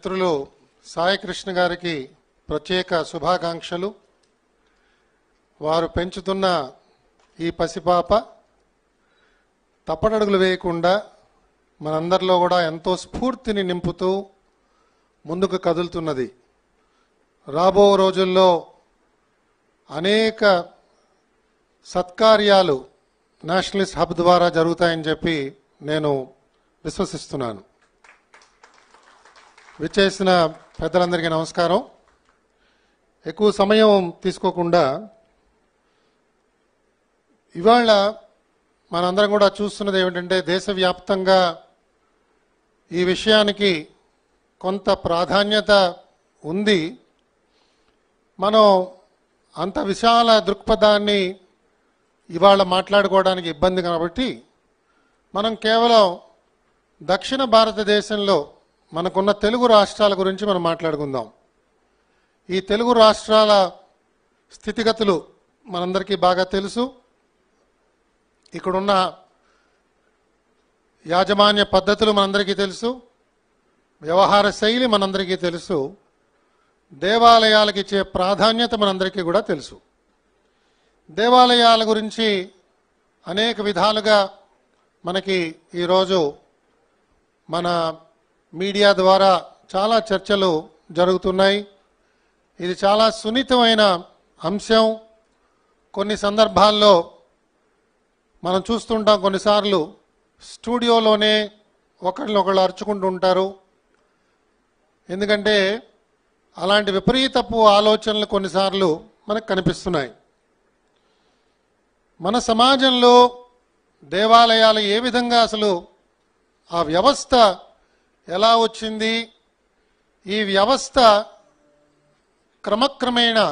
మిత్రులు సాయికృష్ణ గారికి ప్రత్యేక శుభాకాంక్షలు వారు పెంచుతున్న ఈ పసిపాప తప్పటడుగులు వేయకుండా మనందరిలో కూడా ఎంతో స్ఫూర్తిని నింపుతూ ముందుకు కదులుతున్నది రాబో రోజుల్లో అనేక సత్కార్యాలు నేషనలిస్ట్ హబ్ ద్వారా జరుగుతాయని చెప్పి నేను విశ్వసిస్తున్నాను విచ్చేసిన పెద్దలందరికీ నమస్కారం ఎక్కువ సమయం తీసుకోకుండా ఇవాళ మనందరం కూడా చూస్తున్నది ఏమిటంటే దేశవ్యాప్తంగా ఈ విషయానికి కొంత ప్రాధాన్యత ఉంది మనం అంత విశాల దృక్పథాన్ని ఇవాళ మాట్లాడుకోవడానికి ఇబ్బంది కాబట్టి మనం కేవలం దక్షిణ భారతదేశంలో మనకున్న తెలుగు రాష్ట్రాల గురించి మనం మాట్లాడుకుందాం ఈ తెలుగు రాష్ట్రాల స్థితిగతులు మనందరికీ బాగా తెలుసు ఇక్కడున్న యాజమాన్య పద్ధతులు మనందరికీ తెలుసు వ్యవహార శైలి మనందరికీ తెలుసు దేవాలయాలకు ఇచ్చే ప్రాధాన్యత మనందరికీ కూడా తెలుసు దేవాలయాల గురించి అనేక విధాలుగా మనకి ఈరోజు మన మీడియా ద్వారా చాలా చర్చలు జరుగుతున్నాయి ఇది చాలా సున్నితమైన అంశం కొన్ని సందర్భాల్లో మనం చూస్తుంటాం కొన్నిసార్లు స్టూడియోలోనే ఒకళ్ళనొకళ్ళు అరుచుకుంటూ ఉంటారు ఎందుకంటే అలాంటి విపరీతపు ఆలోచనలు కొన్నిసార్లు మనకు కనిపిస్తున్నాయి మన సమాజంలో దేవాలయాలు ఏ విధంగా అసలు ఆ వ్యవస్థ ఎలా వచ్చింది ఈ వ్యవస్థ క్రమక్రమేణా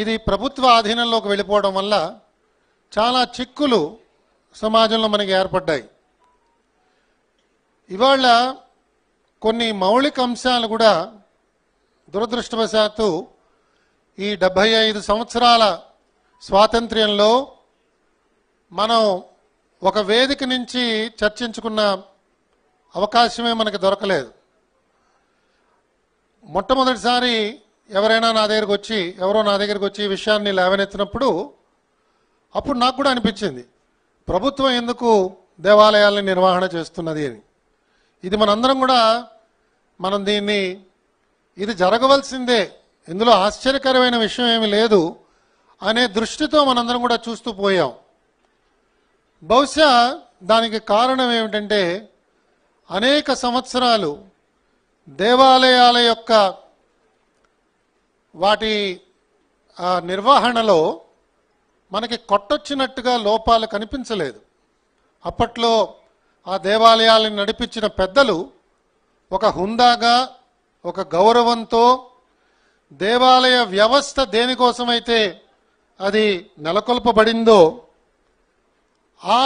ఇది ప్రభుత్వ ఆధీనంలోకి వెళ్ళిపోవడం వల్ల చాలా చిక్కులు సమాజంలో మనకి ఏర్పడ్డాయి ఇవాళ కొన్ని మౌలిక అంశాలు కూడా దురదృష్టవశాత్తు ఈ డెబ్భై ఐదు సంవత్సరాల స్వాతంత్ర్యంలో మనం ఒక వేదిక నుంచి చర్చించుకున్న అవకాశమే మనకి దొరకలేదు మొట్టమొదటిసారి ఎవరైనా నా దగ్గరకు వచ్చి ఎవరో నా దగ్గరకు వచ్చి ఈ విషయాన్ని లేవనెత్తినప్పుడు అప్పుడు నాకు కూడా అనిపించింది ప్రభుత్వం ఎందుకు దేవాలయాలను నిర్వహణ చేస్తున్నది అని ఇది మనందరం కూడా మనం దీన్ని ఇది జరగవలసిందే ఇందులో ఆశ్చర్యకరమైన విషయం ఏమి లేదు అనే దృష్టితో మనందరం కూడా చూస్తూ పోయాం బహుశా దానికి కారణం ఏమిటంటే అనేక సంవత్సరాలు దేవాలయాల యొక్క వాటి నిర్వహణలో మనకి కొట్టొచ్చినట్టుగా లోపాలు కనిపించలేదు అప్పట్లో ఆ దేవాలయాలను నడిపించిన పెద్దలు ఒక హుందాగా ఒక గౌరవంతో దేవాలయ వ్యవస్థ దేనికోసమైతే అది నెలకొల్పబడిందో ఆ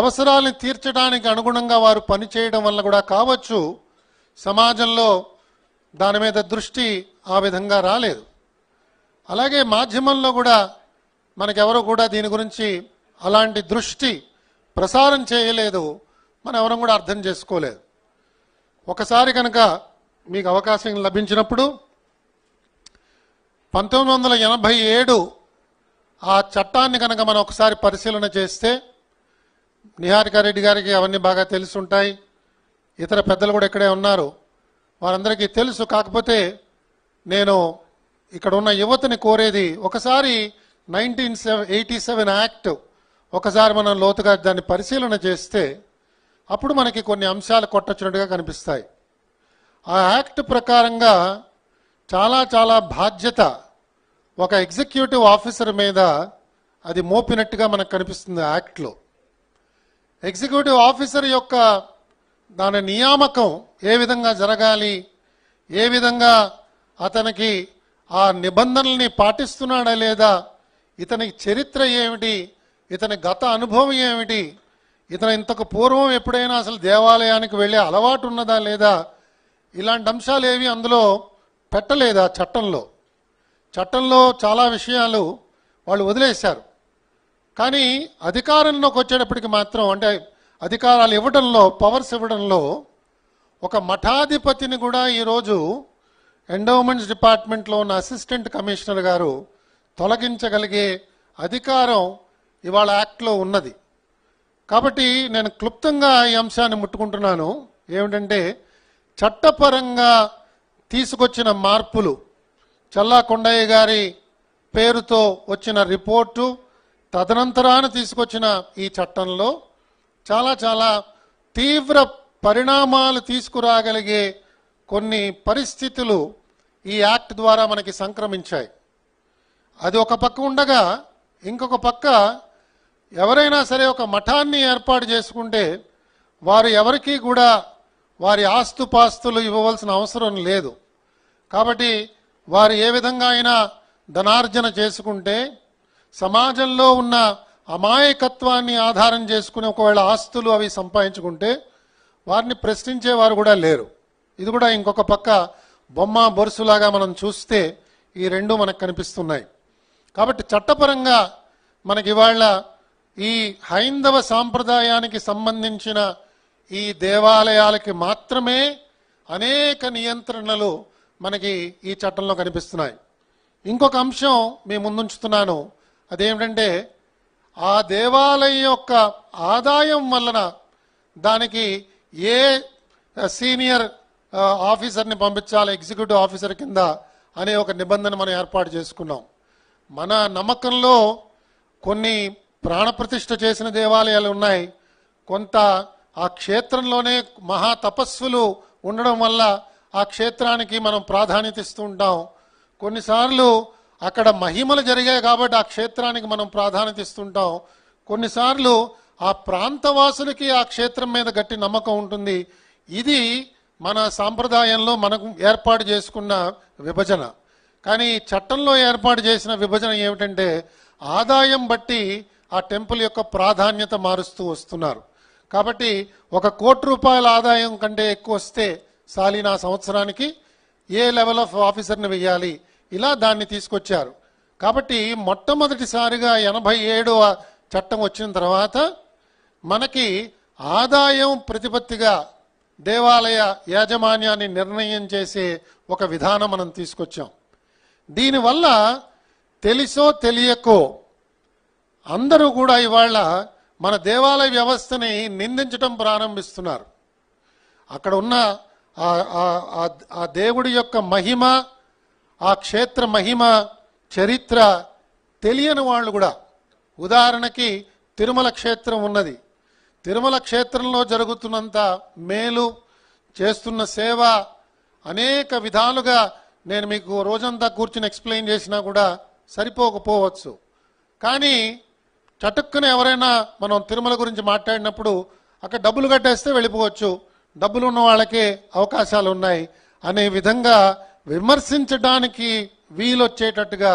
అవసరాలను తీర్చడానికి అనుగుణంగా వారు పనిచేయడం వల్ల కూడా కావచ్చు సమాజంలో దాని మీద దృష్టి ఆ విధంగా రాలేదు అలాగే మాధ్యమంలో కూడా మనకెవరు కూడా దీని గురించి అలాంటి దృష్టి ప్రసారం చేయలేదు మనం ఎవరం కూడా అర్థం చేసుకోలేదు ఒకసారి కనుక మీకు అవకాశం లభించినప్పుడు పంతొమ్మిది వందల ఎనభై ఏడు ఆ చట్టాన్ని కనుక మనం ఒకసారి పరిశీలన చేస్తే నిహారికారెడ్డి గారికి అవన్నీ బాగా ఉంటాయి ఇతర పెద్దలు కూడా ఇక్కడే ఉన్నారు వారందరికీ తెలుసు కాకపోతే నేను ఇక్కడ ఉన్న యువతని కోరేది ఒకసారి నైన్టీన్ ఎయిటీ సెవెన్ యాక్ట్ ఒకసారి మనం లోతుగా దాన్ని పరిశీలన చేస్తే అప్పుడు మనకి కొన్ని అంశాలు కొట్టొచ్చినట్టుగా కనిపిస్తాయి ఆ యాక్ట్ ప్రకారంగా చాలా చాలా బాధ్యత ఒక ఎగ్జిక్యూటివ్ ఆఫీసర్ మీద అది మోపినట్టుగా మనకు కనిపిస్తుంది యాక్ట్లో ఎగ్జిక్యూటివ్ ఆఫీసర్ యొక్క దాని నియామకం ఏ విధంగా జరగాలి ఏ విధంగా అతనికి ఆ నిబంధనల్ని పాటిస్తున్నాడా లేదా ఇతనికి చరిత్ర ఏమిటి ఇతని గత అనుభవం ఏమిటి ఇతను ఇంతకు పూర్వం ఎప్పుడైనా అసలు దేవాలయానికి వెళ్ళే అలవాటు ఉన్నదా లేదా ఇలాంటి అంశాలు ఏవి అందులో పెట్టలేదా చట్టంలో చట్టంలో చాలా విషయాలు వాళ్ళు వదిలేశారు కానీ అధికారంలోకి వచ్చేటప్పటికి మాత్రం అంటే అధికారాలు ఇవ్వడంలో పవర్స్ ఇవ్వడంలో ఒక మఠాధిపతిని కూడా ఈరోజు ఎండోమెంట్స్ డిపార్ట్మెంట్లో ఉన్న అసిస్టెంట్ కమిషనర్ గారు తొలగించగలిగే అధికారం ఇవాళ యాక్ట్లో ఉన్నది కాబట్టి నేను క్లుప్తంగా ఈ అంశాన్ని ముట్టుకుంటున్నాను ఏమిటంటే చట్టపరంగా తీసుకొచ్చిన మార్పులు చల్లా కొండయ్య గారి పేరుతో వచ్చిన రిపోర్టు తదనంతరాన తీసుకొచ్చిన ఈ చట్టంలో చాలా చాలా తీవ్ర పరిణామాలు తీసుకురాగలిగే కొన్ని పరిస్థితులు ఈ యాక్ట్ ద్వారా మనకి సంక్రమించాయి అది ఒక పక్క ఉండగా ఇంకొక పక్క ఎవరైనా సరే ఒక మఠాన్ని ఏర్పాటు చేసుకుంటే వారు ఎవరికీ కూడా వారి ఆస్తుపాస్తులు ఇవ్వవలసిన అవసరం లేదు కాబట్టి వారు ఏ విధంగా అయినా ధనార్జన చేసుకుంటే సమాజంలో ఉన్న అమాయకత్వాన్ని ఆధారం చేసుకుని ఒకవేళ ఆస్తులు అవి సంపాదించుకుంటే వారిని ప్రశ్నించేవారు కూడా లేరు ఇది కూడా ఇంకొక పక్క బొమ్మ బొరుసులాగా మనం చూస్తే ఈ రెండు మనకు కనిపిస్తున్నాయి కాబట్టి చట్టపరంగా మనకి ఇవాళ ఈ హైందవ సాంప్రదాయానికి సంబంధించిన ఈ దేవాలయాలకి మాత్రమే అనేక నియంత్రణలు మనకి ఈ చట్టంలో కనిపిస్తున్నాయి ఇంకొక అంశం మీ ముందుంచుతున్నాను అదేమిటంటే ఆ దేవాలయం యొక్క ఆదాయం వలన దానికి ఏ సీనియర్ ఆఫీసర్ని పంపించాలి ఎగ్జిక్యూటివ్ ఆఫీసర్ కింద అనే ఒక నిబంధన మనం ఏర్పాటు చేసుకున్నాం మన నమ్మకంలో కొన్ని ప్రాణప్రతిష్ఠ చేసిన దేవాలయాలు ఉన్నాయి కొంత ఆ క్షేత్రంలోనే మహా తపస్సులు ఉండడం వల్ల ఆ క్షేత్రానికి మనం ప్రాధాన్యత ఇస్తూ ఉంటాం కొన్నిసార్లు అక్కడ మహిమలు జరిగాయి కాబట్టి ఆ క్షేత్రానికి మనం ప్రాధాన్యత ఇస్తుంటాం కొన్నిసార్లు ఆ ప్రాంతవాసులకి ఆ క్షేత్రం మీద గట్టి నమ్మకం ఉంటుంది ఇది మన సాంప్రదాయంలో మనకు ఏర్పాటు చేసుకున్న విభజన కానీ చట్టంలో ఏర్పాటు చేసిన విభజన ఏమిటంటే ఆదాయం బట్టి ఆ టెంపుల్ యొక్క ప్రాధాన్యత మారుస్తూ వస్తున్నారు కాబట్టి ఒక కోటి రూపాయల ఆదాయం కంటే ఎక్కువ వస్తే సాలిన సంవత్సరానికి ఏ లెవెల్ ఆఫ్ ఆఫీసర్ని వెయ్యాలి ఇలా దాన్ని తీసుకొచ్చారు కాబట్టి మొట్టమొదటిసారిగా ఎనభై ఏడవ చట్టం వచ్చిన తర్వాత మనకి ఆదాయం ప్రతిపత్తిగా దేవాలయ యాజమాన్యాన్ని నిర్ణయం చేసే ఒక విధానం మనం తీసుకొచ్చాం దీనివల్ల తెలిసో తెలియకో అందరూ కూడా ఇవాళ మన దేవాలయ వ్యవస్థని నిందించడం ప్రారంభిస్తున్నారు అక్కడ ఉన్న ఆ దేవుడి యొక్క మహిమ ఆ క్షేత్ర మహిమ చరిత్ర తెలియని వాళ్ళు కూడా ఉదాహరణకి తిరుమల క్షేత్రం ఉన్నది తిరుమల క్షేత్రంలో జరుగుతున్నంత మేలు చేస్తున్న సేవ అనేక విధాలుగా నేను మీకు రోజంతా కూర్చుని ఎక్స్ప్లెయిన్ చేసినా కూడా సరిపోకపోవచ్చు కానీ చటుక్కున ఎవరైనా మనం తిరుమల గురించి మాట్లాడినప్పుడు అక్కడ డబ్బులు కట్టేస్తే వెళ్ళిపోవచ్చు డబ్బులు ఉన్న వాళ్ళకే అవకాశాలు ఉన్నాయి అనే విధంగా విమర్శించడానికి వీలొచ్చేటట్టుగా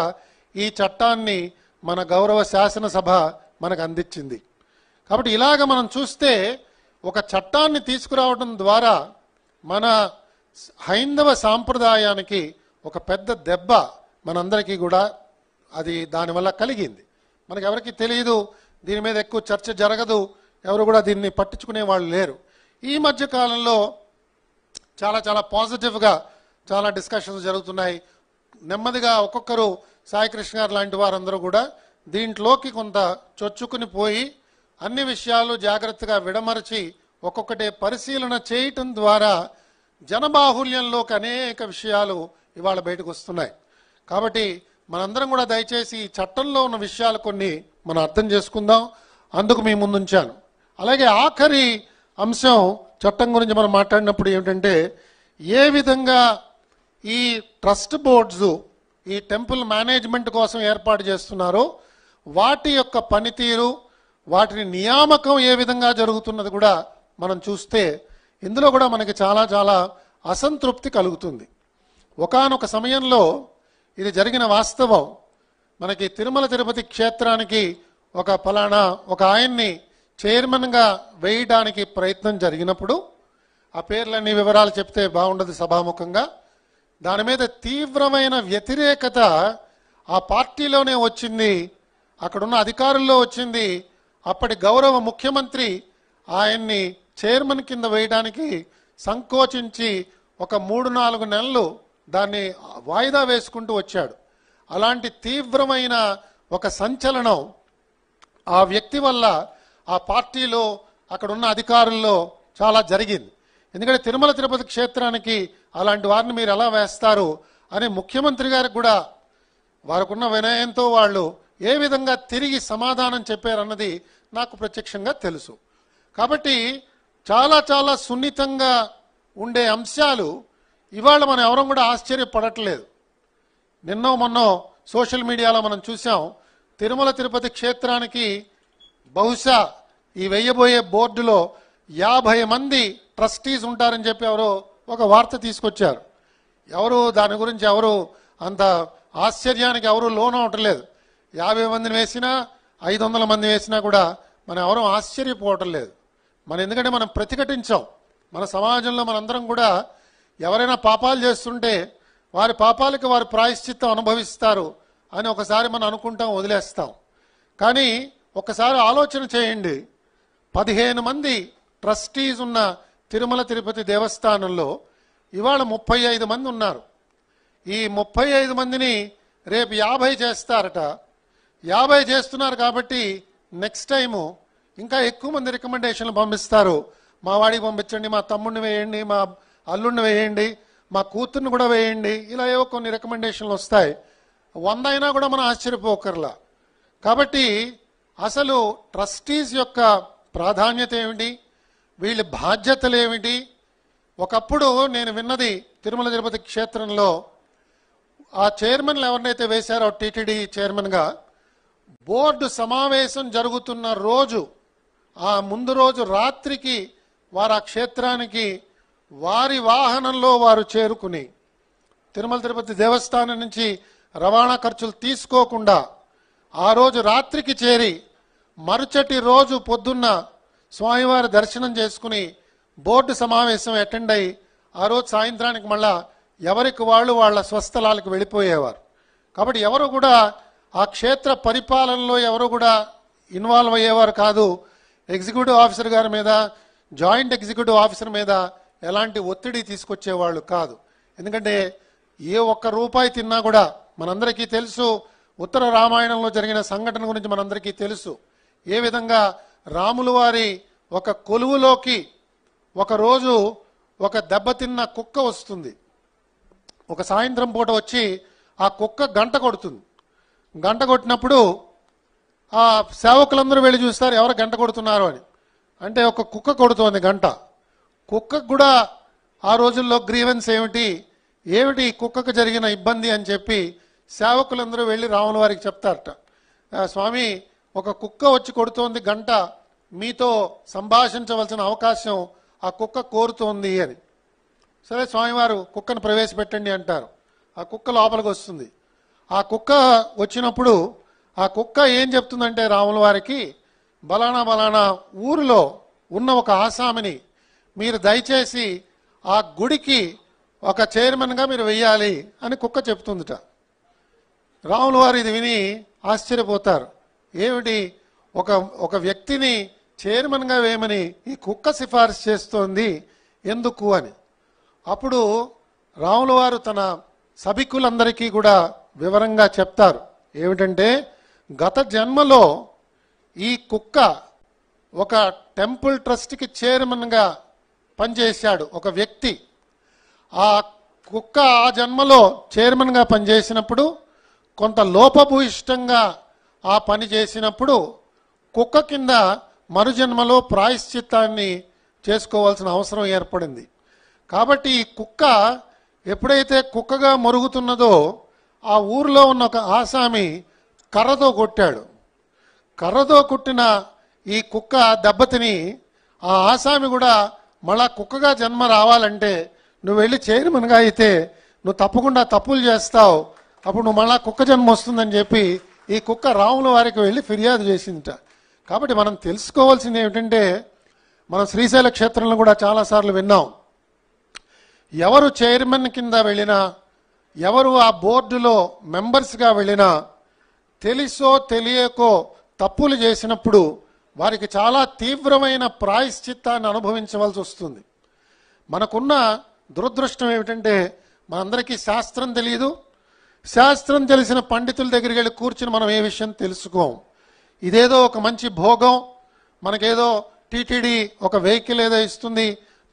ఈ చట్టాన్ని మన గౌరవ శాసనసభ మనకు అందించింది కాబట్టి ఇలాగ మనం చూస్తే ఒక చట్టాన్ని తీసుకురావడం ద్వారా మన హైందవ సాంప్రదాయానికి ఒక పెద్ద దెబ్బ మనందరికీ కూడా అది దానివల్ల కలిగింది మనకు ఎవరికి తెలియదు దీని మీద ఎక్కువ చర్చ జరగదు ఎవరు కూడా దీన్ని పట్టించుకునే వాళ్ళు లేరు ఈ మధ్య కాలంలో చాలా చాలా పాజిటివ్గా చాలా డిస్కషన్స్ జరుగుతున్నాయి నెమ్మదిగా ఒక్కొక్కరు సాయికృష్ణ గారు లాంటి వారందరూ కూడా దీంట్లోకి కొంత చొచ్చుకుని పోయి అన్ని విషయాలు జాగ్రత్తగా విడమరచి ఒక్కొక్కటే పరిశీలన చేయటం ద్వారా జనబాహుల్యంలోకి అనేక విషయాలు ఇవాళ బయటకు వస్తున్నాయి కాబట్టి మనందరం కూడా దయచేసి ఈ చట్టంలో ఉన్న విషయాలు కొన్ని మనం అర్థం చేసుకుందాం అందుకు మీ ముందుంచాను అలాగే ఆఖరి అంశం చట్టం గురించి మనం మాట్లాడినప్పుడు ఏమిటంటే ఏ విధంగా ఈ ట్రస్ట్ బోర్డ్స్ ఈ టెంపుల్ మేనేజ్మెంట్ కోసం ఏర్పాటు చేస్తున్నారో వాటి యొక్క పనితీరు వాటిని నియామకం ఏ విధంగా జరుగుతున్నది కూడా మనం చూస్తే ఇందులో కూడా మనకి చాలా చాలా అసంతృప్తి కలుగుతుంది ఒకనొక సమయంలో ఇది జరిగిన వాస్తవం మనకి తిరుమల తిరుపతి క్షేత్రానికి ఒక ఫలానా ఒక ఆయన్ని చైర్మన్గా వేయడానికి ప్రయత్నం జరిగినప్పుడు ఆ పేర్లన్నీ వివరాలు చెప్తే బాగుండదు సభాముఖంగా దాని మీద తీవ్రమైన వ్యతిరేకత ఆ పార్టీలోనే వచ్చింది అక్కడున్న అధికారుల్లో వచ్చింది అప్పటి గౌరవ ముఖ్యమంత్రి ఆయన్ని చైర్మన్ కింద వేయడానికి సంకోచించి ఒక మూడు నాలుగు నెలలు దాన్ని వాయిదా వేసుకుంటూ వచ్చాడు అలాంటి తీవ్రమైన ఒక సంచలనం ఆ వ్యక్తి వల్ల ఆ పార్టీలో అక్కడున్న అధికారుల్లో చాలా జరిగింది ఎందుకంటే తిరుమల తిరుపతి క్షేత్రానికి అలాంటి వారిని మీరు ఎలా వేస్తారు అని ముఖ్యమంత్రి గారికి కూడా వారికున్న వినయంతో వాళ్ళు ఏ విధంగా తిరిగి సమాధానం చెప్పారన్నది నాకు ప్రత్యక్షంగా తెలుసు కాబట్టి చాలా చాలా సున్నితంగా ఉండే అంశాలు ఇవాళ మనం ఎవరం కూడా ఆశ్చర్యపడట్లేదు నిన్నో మొన్నో సోషల్ మీడియాలో మనం చూసాం తిరుమల తిరుపతి క్షేత్రానికి బహుశా ఈ వెయ్యబోయే బోర్డులో యాభై మంది ట్రస్టీస్ ఉంటారని చెప్పి ఎవరు ఒక వార్త తీసుకొచ్చారు ఎవరు దాని గురించి ఎవరు అంత ఆశ్చర్యానికి ఎవరు లోన్ లేదు యాభై మందిని వేసినా ఐదు వందల మంది వేసినా కూడా మనం ఎవరూ ఆశ్చర్యపోవటం లేదు మనం ఎందుకంటే మనం ప్రతిఘటించాం మన సమాజంలో మనందరం కూడా ఎవరైనా పాపాలు చేస్తుంటే వారి పాపాలకు వారు ప్రాయశ్చిత్తం అనుభవిస్తారు అని ఒకసారి మనం అనుకుంటాం వదిలేస్తాం కానీ ఒకసారి ఆలోచన చేయండి పదిహేను మంది ట్రస్టీస్ ఉన్న తిరుమల తిరుపతి దేవస్థానంలో ఇవాళ ముప్పై ఐదు మంది ఉన్నారు ఈ ముప్పై ఐదు మందిని రేపు యాభై చేస్తారట యాభై చేస్తున్నారు కాబట్టి నెక్స్ట్ టైము ఇంకా ఎక్కువ మంది రికమెండేషన్లు పంపిస్తారు మా వాడికి పంపించండి మా తమ్ముడిని వేయండి మా అల్లుడిని వేయండి మా కూతుర్ని కూడా వేయండి ఇలా ఏవో కొన్ని రికమెండేషన్లు వస్తాయి వంద అయినా కూడా మనం ఆశ్చర్యపోకర్లా కాబట్టి అసలు ట్రస్టీస్ యొక్క ప్రాధాన్యత ఏమిటి వీళ్ళ బాధ్యతలు ఏమిటి ఒకప్పుడు నేను విన్నది తిరుమల తిరుపతి క్షేత్రంలో ఆ చైర్మన్లు ఎవరినైతే వేశారో టీటీడీ చైర్మన్గా బోర్డు సమావేశం జరుగుతున్న రోజు ఆ ముందు రోజు రాత్రికి వారు ఆ క్షేత్రానికి వారి వాహనంలో వారు చేరుకుని తిరుమల తిరుపతి దేవస్థానం నుంచి రవాణా ఖర్చులు తీసుకోకుండా ఆ రోజు రాత్రికి చేరి మరుచటి రోజు పొద్దున్న స్వామివారి దర్శనం చేసుకుని బోర్డు సమావేశం అటెండ్ అయ్యి ఆ రోజు సాయంత్రానికి మళ్ళా ఎవరికి వాళ్ళు వాళ్ళ స్వస్థలాలకు వెళ్ళిపోయేవారు కాబట్టి ఎవరు కూడా ఆ క్షేత్ర పరిపాలనలో ఎవరు కూడా ఇన్వాల్వ్ అయ్యేవారు కాదు ఎగ్జిక్యూటివ్ ఆఫీసర్ గారి మీద జాయింట్ ఎగ్జిక్యూటివ్ ఆఫీసర్ మీద ఎలాంటి ఒత్తిడి తీసుకొచ్చేవాళ్ళు కాదు ఎందుకంటే ఏ ఒక్క రూపాయి తిన్నా కూడా మనందరికీ తెలుసు ఉత్తర రామాయణంలో జరిగిన సంఘటన గురించి మనందరికీ తెలుసు ఏ విధంగా రాములు వారి ఒక కొలువులోకి ఒకరోజు ఒక దెబ్బతిన్న కుక్క వస్తుంది ఒక సాయంత్రం పూట వచ్చి ఆ కుక్క గంట కొడుతుంది గంట కొట్టినప్పుడు ఆ సేవకులందరూ వెళ్ళి చూస్తారు ఎవరు గంట కొడుతున్నారు అని అంటే ఒక కుక్క కొడుతోంది గంట కుక్కకు కూడా ఆ రోజుల్లో గ్రీవెన్స్ ఏమిటి ఏమిటి కుక్కకు జరిగిన ఇబ్బంది అని చెప్పి సేవకులందరూ వెళ్ళి రాముల వారికి చెప్తారట స్వామి ఒక కుక్క వచ్చి కొడుతోంది గంట మీతో సంభాషించవలసిన అవకాశం ఆ కుక్క కోరుతోంది అని సరే స్వామివారు కుక్కను ప్రవేశపెట్టండి అంటారు ఆ కుక్క లోపలికి వస్తుంది ఆ కుక్క వచ్చినప్పుడు ఆ కుక్క ఏం చెప్తుందంటే రాముల వారికి బలానా బలానా ఊరిలో ఉన్న ఒక ఆసామిని మీరు దయచేసి ఆ గుడికి ఒక చైర్మన్గా మీరు వెయ్యాలి అని కుక్క చెప్తుందిట రాముల వారు ఇది విని ఆశ్చర్యపోతారు ఏమిటి ఒక ఒక వ్యక్తిని చైర్మన్గా వేయమని ఈ కుక్క సిఫార్సు చేస్తోంది ఎందుకు అని అప్పుడు రాములు వారు తన సభికులందరికీ కూడా వివరంగా చెప్తారు ఏమిటంటే గత జన్మలో ఈ కుక్క ఒక టెంపుల్ ట్రస్ట్కి చైర్మన్గా పనిచేశాడు ఒక వ్యక్తి ఆ కుక్క ఆ జన్మలో చైర్మన్గా పనిచేసినప్పుడు కొంత లోపభూయిష్టంగా ఆ పని చేసినప్పుడు కుక్క కింద మరుజన్మలో ప్రాయశ్చిత్తాన్ని చేసుకోవాల్సిన అవసరం ఏర్పడింది కాబట్టి ఈ కుక్క ఎప్పుడైతే కుక్కగా మరుగుతున్నదో ఆ ఊరిలో ఉన్న ఒక ఆసామి కర్రతో కొట్టాడు కర్రతో కుట్టిన ఈ కుక్క దెబ్బతిని ఆ ఆసామి కూడా మళ్ళా కుక్కగా జన్మ రావాలంటే నువ్వు వెళ్ళి చైర్మన్గా అయితే నువ్వు తప్పకుండా తప్పులు చేస్తావు అప్పుడు నువ్వు మళ్ళా కుక్క జన్మ వస్తుందని చెప్పి ఈ కుక్క రాముల వారికి వెళ్ళి ఫిర్యాదు చేసిందిట కాబట్టి మనం తెలుసుకోవాల్సింది ఏమిటంటే మనం శ్రీశైల క్షేత్రంలో కూడా చాలాసార్లు విన్నాం ఎవరు చైర్మన్ కింద వెళ్ళినా ఎవరు ఆ బోర్డులో మెంబర్స్గా వెళ్ళినా తెలుసో తెలియకో తప్పులు చేసినప్పుడు వారికి చాలా తీవ్రమైన ప్రాయశ్చిత్తాన్ని అనుభవించవలసి వస్తుంది మనకున్న దురదృష్టం ఏమిటంటే మనందరికీ శాస్త్రం తెలియదు శాస్త్రం తెలిసిన పండితుల దగ్గరికి వెళ్ళి కూర్చుని మనం ఏ విషయం తెలుసుకోం ఇదేదో ఒక మంచి భోగం మనకేదో టీటీడీ ఒక వెహికల్ ఏదో ఇస్తుంది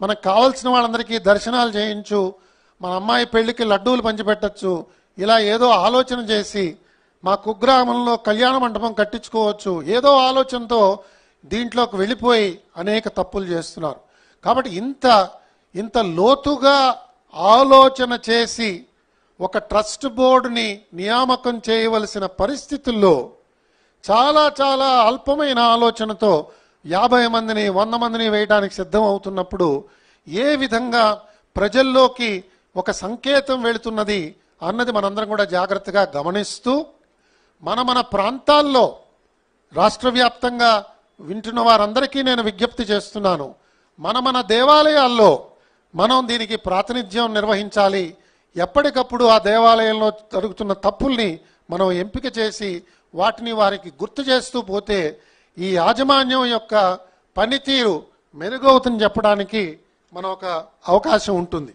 మనకు కావాల్సిన వాళ్ళందరికీ దర్శనాలు చేయించు మన అమ్మాయి పెళ్లికి లడ్డూలు పంచిపెట్టచ్చు ఇలా ఏదో ఆలోచన చేసి మా కుగ్రామంలో కళ్యాణ మండపం కట్టించుకోవచ్చు ఏదో ఆలోచనతో దీంట్లోకి వెళ్ళిపోయి అనేక తప్పులు చేస్తున్నారు కాబట్టి ఇంత ఇంత లోతుగా ఆలోచన చేసి ఒక ట్రస్ట్ బోర్డుని నియామకం చేయవలసిన పరిస్థితుల్లో చాలా చాలా అల్పమైన ఆలోచనతో యాభై మందిని వంద మందిని వేయడానికి సిద్ధం అవుతున్నప్పుడు ఏ విధంగా ప్రజల్లోకి ఒక సంకేతం వెళుతున్నది అన్నది మనందరం కూడా జాగ్రత్తగా గమనిస్తూ మన మన ప్రాంతాల్లో రాష్ట్ర వ్యాప్తంగా వింటున్న వారందరికీ నేను విజ్ఞప్తి చేస్తున్నాను మన మన దేవాలయాల్లో మనం దీనికి ప్రాతినిధ్యం నిర్వహించాలి ఎప్పటికప్పుడు ఆ దేవాలయంలో జరుగుతున్న తప్పుల్ని మనం ఎంపిక చేసి వాటిని వారికి గుర్తు చేస్తూ పోతే ఈ యాజమాన్యం యొక్క పనితీరు మెరుగవుతుందని చెప్పడానికి మన ఒక అవకాశం ఉంటుంది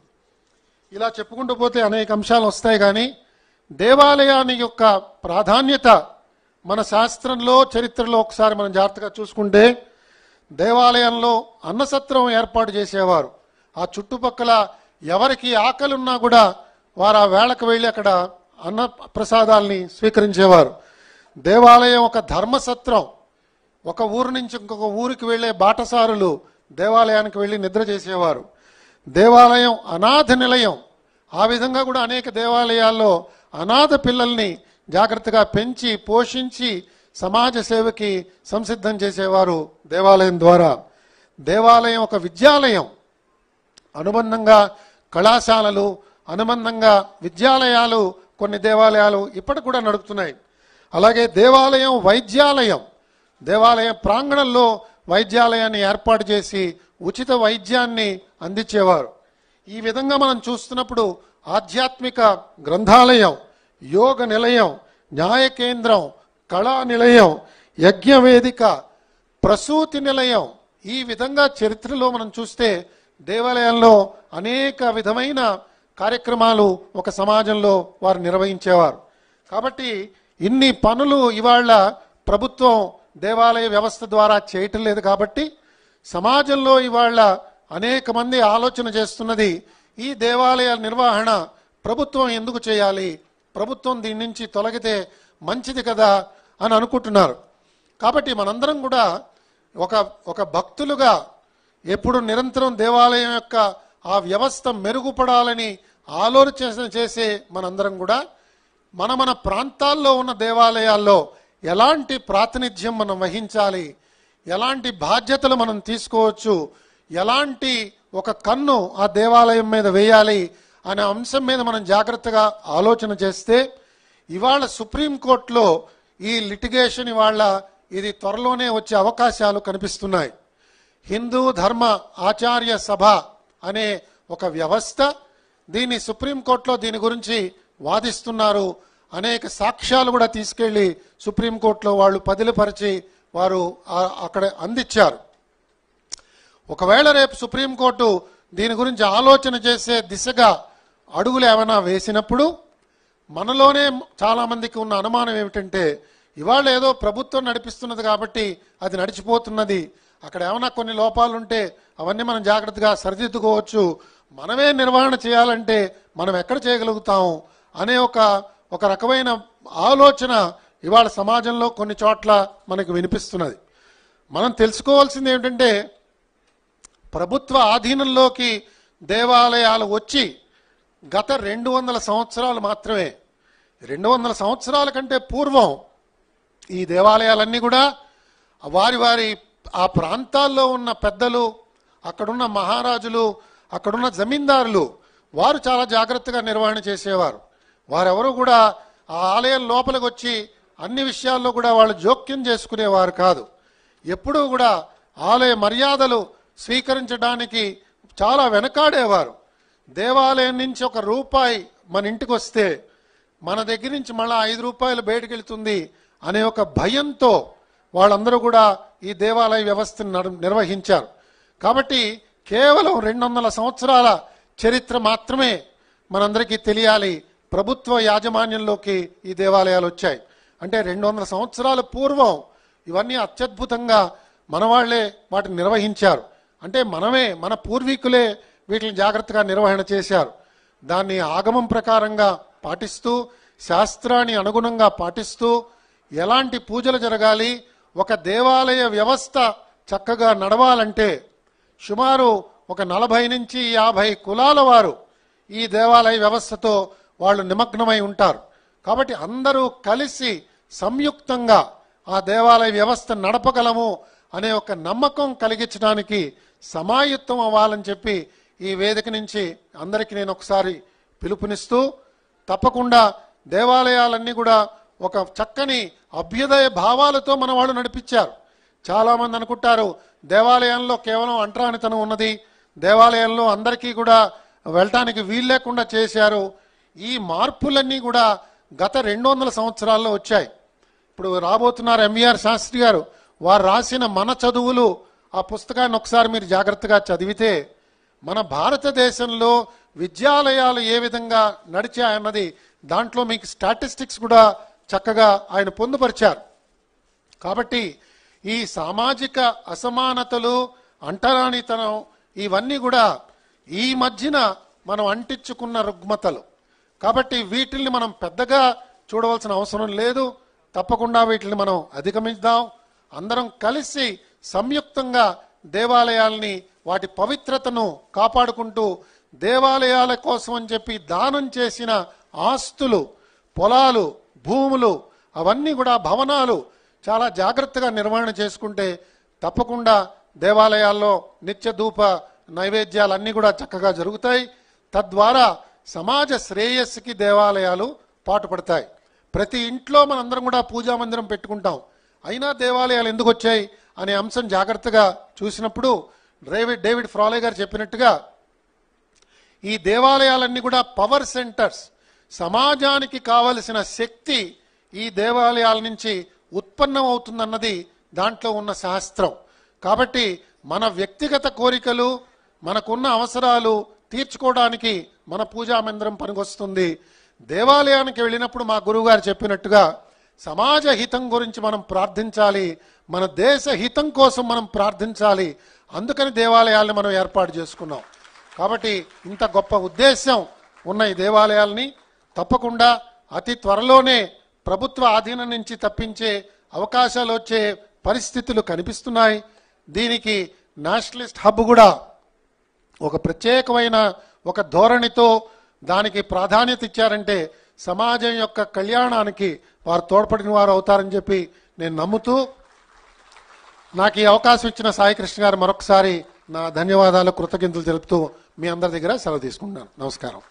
ఇలా చెప్పుకుంటూ పోతే అనేక అంశాలు వస్తాయి కానీ దేవాలయాన్ని యొక్క ప్రాధాన్యత మన శాస్త్రంలో చరిత్రలో ఒకసారి మనం జాగ్రత్తగా చూసుకుంటే దేవాలయంలో అన్నసత్రం ఏర్పాటు చేసేవారు ఆ చుట్టుపక్కల ఎవరికి ఆకలి ఉన్నా కూడా వారు ఆ వేళకు వెళ్ళి అక్కడ అన్న ప్రసాదాల్ని స్వీకరించేవారు దేవాలయం ఒక ధర్మసత్రం ఒక ఊరు నుంచి ఇంకొక ఊరికి వెళ్ళే బాటసారులు దేవాలయానికి వెళ్ళి నిద్ర చేసేవారు దేవాలయం అనాథ నిలయం ఆ విధంగా కూడా అనేక దేవాలయాల్లో అనాథ పిల్లల్ని జాగ్రత్తగా పెంచి పోషించి సమాజ సేవకి సంసిద్ధం చేసేవారు దేవాలయం ద్వారా దేవాలయం ఒక విద్యాలయం అనుబంధంగా కళాశాలలు అనుబంధంగా విద్యాలయాలు కొన్ని దేవాలయాలు ఇప్పటికి కూడా నడుపుతున్నాయి అలాగే దేవాలయం వైద్యాలయం దేవాలయ ప్రాంగణంలో వైద్యాలయాన్ని ఏర్పాటు చేసి ఉచిత వైద్యాన్ని అందించేవారు ఈ విధంగా మనం చూస్తున్నప్పుడు ఆధ్యాత్మిక గ్రంథాలయం యోగ నిలయం న్యాయ కేంద్రం కళా నిలయం యజ్ఞవేదిక ప్రసూతి నిలయం ఈ విధంగా చరిత్రలో మనం చూస్తే దేవాలయంలో అనేక విధమైన కార్యక్రమాలు ఒక సమాజంలో వారు నిర్వహించేవారు కాబట్టి ఇన్ని పనులు ఇవాళ ప్రభుత్వం దేవాలయ వ్యవస్థ ద్వారా చేయటం లేదు కాబట్టి సమాజంలో ఇవాళ అనేక మంది ఆలోచన చేస్తున్నది ఈ దేవాలయ నిర్వహణ ప్రభుత్వం ఎందుకు చేయాలి ప్రభుత్వం దీని నుంచి తొలగితే మంచిది కదా అని అనుకుంటున్నారు కాబట్టి మనందరం కూడా ఒక ఒక భక్తులుగా ఎప్పుడు నిరంతరం దేవాలయం యొక్క ఆ వ్యవస్థ మెరుగుపడాలని ఆలోచన చేసే మనందరం కూడా మన మన ప్రాంతాల్లో ఉన్న దేవాలయాల్లో ఎలాంటి ప్రాతినిధ్యం మనం వహించాలి ఎలాంటి బాధ్యతలు మనం తీసుకోవచ్చు ఎలాంటి ఒక కన్ను ఆ దేవాలయం మీద వేయాలి అనే అంశం మీద మనం జాగ్రత్తగా ఆలోచన చేస్తే ఇవాళ సుప్రీంకోర్టులో ఈ లిటిగేషన్ ఇవాళ ఇది త్వరలోనే వచ్చే అవకాశాలు కనిపిస్తున్నాయి హిందూ ధర్మ ఆచార్య సభ అనే ఒక వ్యవస్థ దీన్ని సుప్రీంకోర్టులో దీని గురించి వాదిస్తున్నారు అనేక సాక్ష్యాలు కూడా తీసుకెళ్లి సుప్రీంకోర్టులో వాళ్ళు పదిలిపరిచి వారు అక్కడ అందించారు ఒకవేళ రేపు సుప్రీంకోర్టు దీని గురించి ఆలోచన చేసే దిశగా అడుగులు ఏమైనా వేసినప్పుడు మనలోనే చాలామందికి ఉన్న అనుమానం ఏమిటంటే ఇవాళ ఏదో ప్రభుత్వం నడిపిస్తున్నది కాబట్టి అది నడిచిపోతున్నది అక్కడ ఏమైనా కొన్ని లోపాలుంటే అవన్నీ మనం జాగ్రత్తగా సరిదిద్దుకోవచ్చు మనమే నిర్వహణ చేయాలంటే మనం ఎక్కడ చేయగలుగుతాము అనే ఒక ఒక రకమైన ఆలోచన ఇవాళ సమాజంలో కొన్ని చోట్ల మనకు వినిపిస్తున్నది మనం తెలుసుకోవాల్సింది ఏమిటంటే ప్రభుత్వ ఆధీనంలోకి దేవాలయాలు వచ్చి గత రెండు వందల సంవత్సరాలు మాత్రమే రెండు వందల సంవత్సరాల కంటే పూర్వం ఈ దేవాలయాలన్నీ కూడా వారి వారి ఆ ప్రాంతాల్లో ఉన్న పెద్దలు అక్కడున్న మహారాజులు అక్కడున్న జమీందారులు వారు చాలా జాగ్రత్తగా నిర్వహణ చేసేవారు వారెవరూ కూడా ఆ ఆలయం లోపలికి వచ్చి అన్ని విషయాల్లో కూడా వాళ్ళు జోక్యం చేసుకునేవారు కాదు ఎప్పుడూ కూడా ఆలయ మర్యాదలు స్వీకరించడానికి చాలా వెనకాడేవారు దేవాలయం నుంచి ఒక రూపాయి మన ఇంటికి వస్తే మన దగ్గర నుంచి మళ్ళీ ఐదు రూపాయలు బయటకెళ్తుంది అనే ఒక భయంతో వాళ్ళందరూ కూడా ఈ దేవాలయ వ్యవస్థను నిర్వహించారు కాబట్టి కేవలం రెండు వందల సంవత్సరాల చరిత్ర మాత్రమే మనందరికీ తెలియాలి ప్రభుత్వ యాజమాన్యంలోకి ఈ దేవాలయాలు వచ్చాయి అంటే రెండు వందల సంవత్సరాల పూర్వం ఇవన్నీ అత్యద్భుతంగా మనవాళ్లే వాటిని నిర్వహించారు అంటే మనమే మన పూర్వీకులే వీటిని జాగ్రత్తగా నిర్వహణ చేశారు దాన్ని ఆగమం ప్రకారంగా పాటిస్తూ శాస్త్రాన్ని అనుగుణంగా పాటిస్తూ ఎలాంటి పూజలు జరగాలి ఒక దేవాలయ వ్యవస్థ చక్కగా నడవాలంటే సుమారు ఒక నలభై నుంచి యాభై కులాల వారు ఈ దేవాలయ వ్యవస్థతో వాళ్ళు నిమగ్నమై ఉంటారు కాబట్టి అందరూ కలిసి సంయుక్తంగా ఆ దేవాలయ వ్యవస్థ నడపగలము అనే ఒక నమ్మకం కలిగించడానికి సమాయుత్వం అవ్వాలని చెప్పి ఈ వేదిక నుంచి అందరికీ నేను ఒకసారి పిలుపునిస్తూ తప్పకుండా దేవాలయాలన్నీ కూడా ఒక చక్కని అభ్యుదయ భావాలతో మన వాళ్ళు నడిపించారు చాలామంది అనుకుంటారు దేవాలయంలో కేవలం అంటరానితనం ఉన్నది దేవాలయంలో అందరికీ కూడా వెళ్ళటానికి వీలు లేకుండా చేశారు ఈ మార్పులన్నీ కూడా గత రెండు వందల సంవత్సరాల్లో వచ్చాయి ఇప్పుడు రాబోతున్నారు ఎంవీఆర్ e శాస్త్రి గారు వారు రాసిన మన చదువులు ఆ పుస్తకాన్ని ఒకసారి మీరు జాగ్రత్తగా చదివితే మన భారతదేశంలో విద్యాలయాలు ఏ విధంగా నడిచాయన్నది దాంట్లో మీకు స్టాటిస్టిక్స్ కూడా చక్కగా ఆయన పొందుపరిచారు కాబట్టి ఈ సామాజిక అసమానతలు అంటరానితనం ఇవన్నీ కూడా ఈ మధ్యన మనం అంటించుకున్న రుగ్మతలు కాబట్టి వీటిల్ని మనం పెద్దగా చూడవలసిన అవసరం లేదు తప్పకుండా వీటిని మనం అధిగమిద్దాం అందరం కలిసి సంయుక్తంగా దేవాలయాల్ని వాటి పవిత్రతను కాపాడుకుంటూ దేవాలయాల కోసం అని చెప్పి దానం చేసిన ఆస్తులు పొలాలు భూములు అవన్నీ కూడా భవనాలు చాలా జాగ్రత్తగా నిర్వహణ చేసుకుంటే తప్పకుండా దేవాలయాల్లో నిత్య ధూప నైవేద్యాలన్నీ కూడా చక్కగా జరుగుతాయి తద్వారా సమాజ శ్రేయస్సుకి దేవాలయాలు పాటుపడతాయి ప్రతి ఇంట్లో మనందరం కూడా పూజా మందిరం పెట్టుకుంటాం అయినా దేవాలయాలు ఎందుకు వచ్చాయి అనే అంశం జాగ్రత్తగా చూసినప్పుడు డేవిడ్ డేవిడ్ ఫ్రాలే గారు చెప్పినట్టుగా ఈ దేవాలయాలన్నీ కూడా పవర్ సెంటర్స్ సమాజానికి కావలసిన శక్తి ఈ దేవాలయాల నుంచి ఉత్పన్నం అవుతుందన్నది దాంట్లో ఉన్న శాస్త్రం కాబట్టి మన వ్యక్తిగత కోరికలు మనకున్న అవసరాలు తీర్చుకోవడానికి మన పూజా మందిరం పనికొస్తుంది దేవాలయానికి వెళ్ళినప్పుడు మా గురువుగారు చెప్పినట్టుగా సమాజ హితం గురించి మనం ప్రార్థించాలి మన దేశ హితం కోసం మనం ప్రార్థించాలి అందుకని దేవాలయాల్ని మనం ఏర్పాటు చేసుకున్నాం కాబట్టి ఇంత గొప్ప ఉద్దేశం ఉన్న ఈ దేవాలయాల్ని తప్పకుండా అతి త్వరలోనే ప్రభుత్వ ఆధీనం నుంచి తప్పించే అవకాశాలు వచ్చే పరిస్థితులు కనిపిస్తున్నాయి దీనికి నేషనలిస్ట్ హబ్ కూడా ఒక ప్రత్యేకమైన ఒక ధోరణితో దానికి ప్రాధాన్యత ఇచ్చారంటే సమాజం యొక్క కళ్యాణానికి వారు తోడ్పడిన వారు అవుతారని చెప్పి నేను నమ్ముతూ నాకు ఈ అవకాశం ఇచ్చిన సాయికృష్ణ గారు మరొకసారి నా ధన్యవాదాలు కృతజ్ఞతలు తెలుపుతూ మీ అందరి దగ్గర సెలవు తీసుకుంటున్నాను నమస్కారం